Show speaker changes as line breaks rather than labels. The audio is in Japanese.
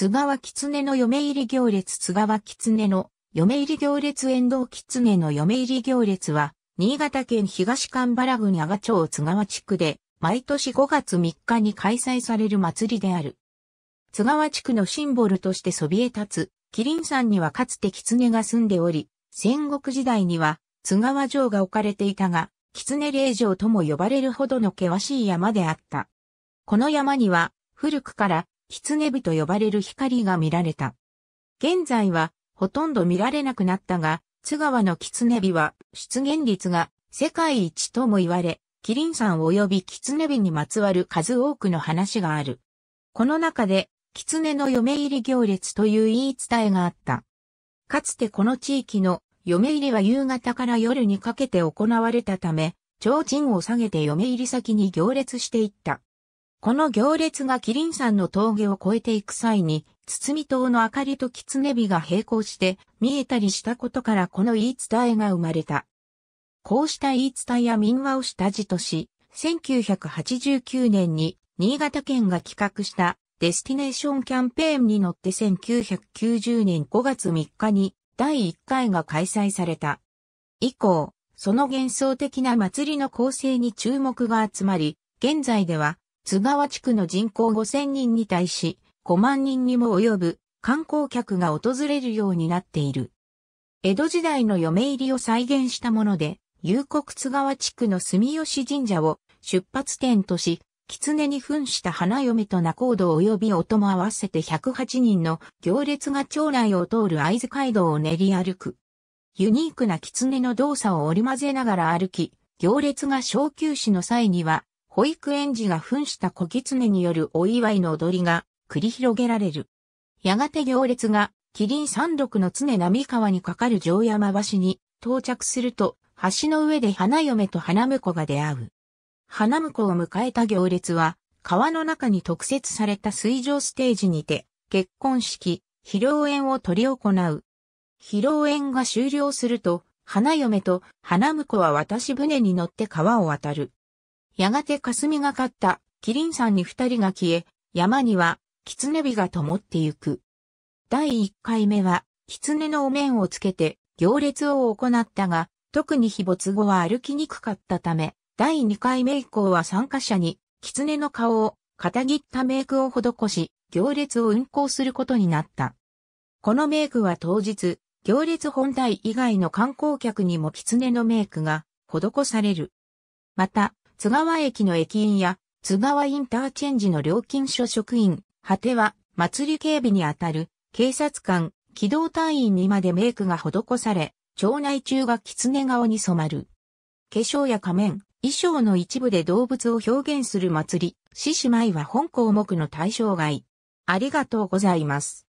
津川狐の嫁入り行列津川狐の嫁入り行列遠藤狐の嫁入り行列は、新潟県東神原郡阿賀町津川地区で、毎年5月3日に開催される祭りである。津川地区のシンボルとしてそびえ立つ、麒麟山にはかつて狐が住んでおり、戦国時代には津川城が置かれていたが、狐霊城とも呼ばれるほどの険しい山であった。この山には、古くから狐火と呼ばれる光が見られた。現在はほとんど見られなくなったが、津川の狐火は出現率が世界一とも言われ、キリンさん及び狐火にまつわる数多くの話がある。この中で、狐の嫁入り行列という言い伝えがあった。かつてこの地域の嫁入りは夕方から夜にかけて行われたため、提灯を下げて嫁入り先に行列していった。この行列がキリン山の峠を越えていく際に、み島の明かりと狐火が並行して見えたりしたことからこの言い伝えが生まれた。こうした言い伝えや民話を下地とし、1989年に新潟県が企画したデスティネーションキャンペーンに乗って1990年5月3日に第1回が開催された。以降、その幻想的な祭りの構成に注目が集まり、現在では津川地区の人口5000人に対し、5万人にも及ぶ観光客が訪れるようになっている。江戸時代の嫁入りを再現したもので、夕刻津川地区の住吉神社を出発点とし、狐に扮した花嫁と仲人及び音も合わせて108人の行列が町内を通る会津街道を練り歩く。ユニークな狐の動作を織り交ぜながら歩き、行列が小休止の際には保育園児が扮した小狐によるお祝いの踊りが繰り広げられる。やがて行列が、麒麟山麓の常波川に架かる城山橋に到着すると、橋の上で花嫁と花婿が出会う。花婿を迎えた行列は、川の中に特設された水上ステージにて、結婚式、披露宴を執り行う。披露宴が終了すると、花嫁と花婿は渡し船に乗って川を渡る。やがて霞がかったキリンさんに二人が消え、山には狐火が灯ってゆく。第一回目は狐のお面をつけて行列を行ったが、特に日没後は歩きにくかったため、第二回目以降は参加者に狐の顔を片切ったメイクを施し、行列を運行することになった。このメイクは当日、行列本体以外の観光客にも狐のメイクが施される。また、津川駅の駅員や津川インターチェンジの料金所職員、果ては祭り警備にあたる警察官、機動隊員にまでメイクが施され、町内中が狐顔に染まる。化粧や仮面、衣装の一部で動物を表現する祭り、獅子舞は本項目の対象外。ありがとうございます。